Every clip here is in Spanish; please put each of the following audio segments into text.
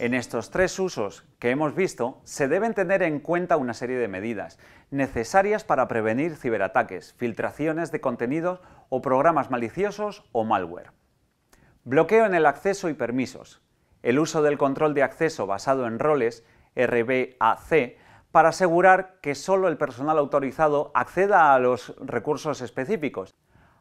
En estos tres usos que hemos visto, se deben tener en cuenta una serie de medidas necesarias para prevenir ciberataques, filtraciones de contenidos o programas maliciosos o malware. Bloqueo en el acceso y permisos. El uso del control de acceso basado en roles, RBAC, para asegurar que solo el personal autorizado acceda a los recursos específicos,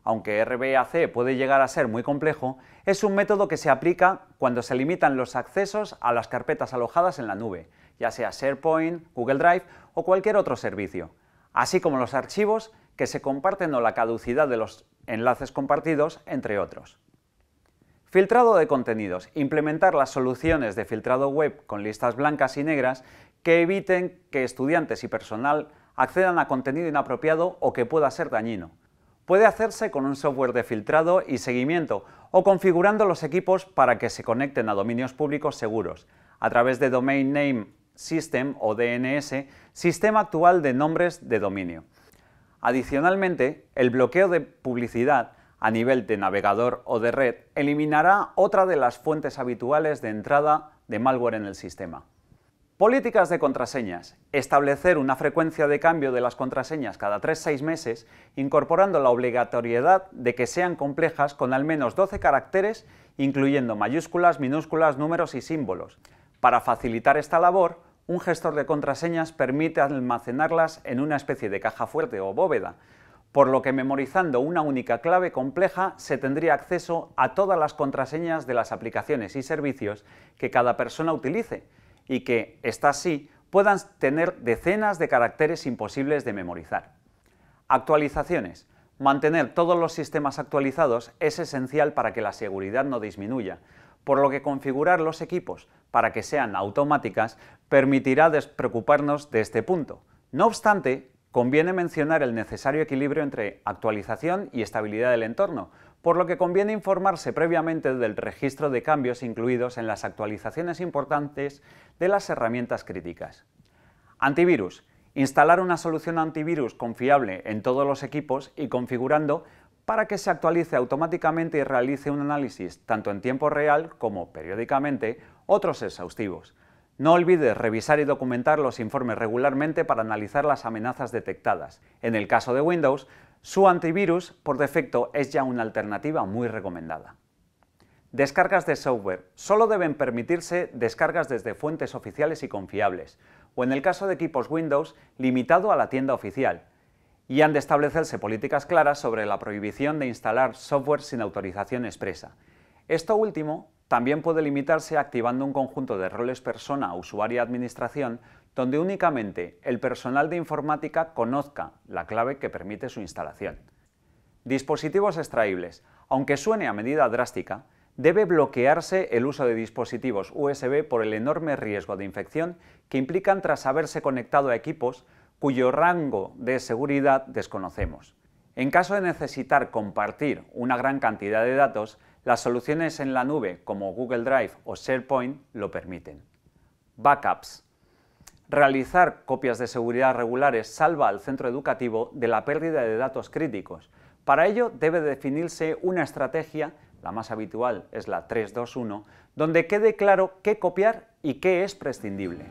aunque RBAC puede llegar a ser muy complejo, es un método que se aplica cuando se limitan los accesos a las carpetas alojadas en la nube, ya sea SharePoint, Google Drive o cualquier otro servicio, así como los archivos que se comparten o la caducidad de los enlaces compartidos, entre otros. Filtrado de contenidos. Implementar las soluciones de filtrado web con listas blancas y negras que eviten que estudiantes y personal accedan a contenido inapropiado o que pueda ser dañino puede hacerse con un software de filtrado y seguimiento o configurando los equipos para que se conecten a dominios públicos seguros, a través de Domain Name System o DNS, sistema actual de nombres de dominio. Adicionalmente, el bloqueo de publicidad a nivel de navegador o de red eliminará otra de las fuentes habituales de entrada de malware en el sistema. Políticas de contraseñas. Establecer una frecuencia de cambio de las contraseñas cada 3-6 meses, incorporando la obligatoriedad de que sean complejas con al menos 12 caracteres, incluyendo mayúsculas, minúsculas, números y símbolos. Para facilitar esta labor, un gestor de contraseñas permite almacenarlas en una especie de caja fuerte o bóveda, por lo que memorizando una única clave compleja se tendría acceso a todas las contraseñas de las aplicaciones y servicios que cada persona utilice y que, está sí, puedan tener decenas de caracteres imposibles de memorizar. Actualizaciones. Mantener todos los sistemas actualizados es esencial para que la seguridad no disminuya, por lo que configurar los equipos para que sean automáticas permitirá despreocuparnos de este punto. No obstante, Conviene mencionar el necesario equilibrio entre actualización y estabilidad del entorno, por lo que conviene informarse previamente del registro de cambios incluidos en las actualizaciones importantes de las herramientas críticas. Antivirus. Instalar una solución antivirus confiable en todos los equipos y configurando para que se actualice automáticamente y realice un análisis tanto en tiempo real como periódicamente otros exhaustivos. No olvides revisar y documentar los informes regularmente para analizar las amenazas detectadas. En el caso de Windows, su antivirus por defecto es ya una alternativa muy recomendada. Descargas de software. Solo deben permitirse descargas desde fuentes oficiales y confiables, o en el caso de equipos Windows, limitado a la tienda oficial. Y han de establecerse políticas claras sobre la prohibición de instalar software sin autorización expresa. Esto último también puede limitarse activando un conjunto de roles persona, usuario y administración donde únicamente el personal de informática conozca la clave que permite su instalación. Dispositivos extraíbles. Aunque suene a medida drástica, debe bloquearse el uso de dispositivos USB por el enorme riesgo de infección que implican tras haberse conectado a equipos cuyo rango de seguridad desconocemos. En caso de necesitar compartir una gran cantidad de datos, las soluciones en la nube como Google Drive o SharePoint lo permiten. Backups. Realizar copias de seguridad regulares salva al centro educativo de la pérdida de datos críticos. Para ello debe definirse una estrategia, la más habitual es la 321, donde quede claro qué copiar y qué es prescindible.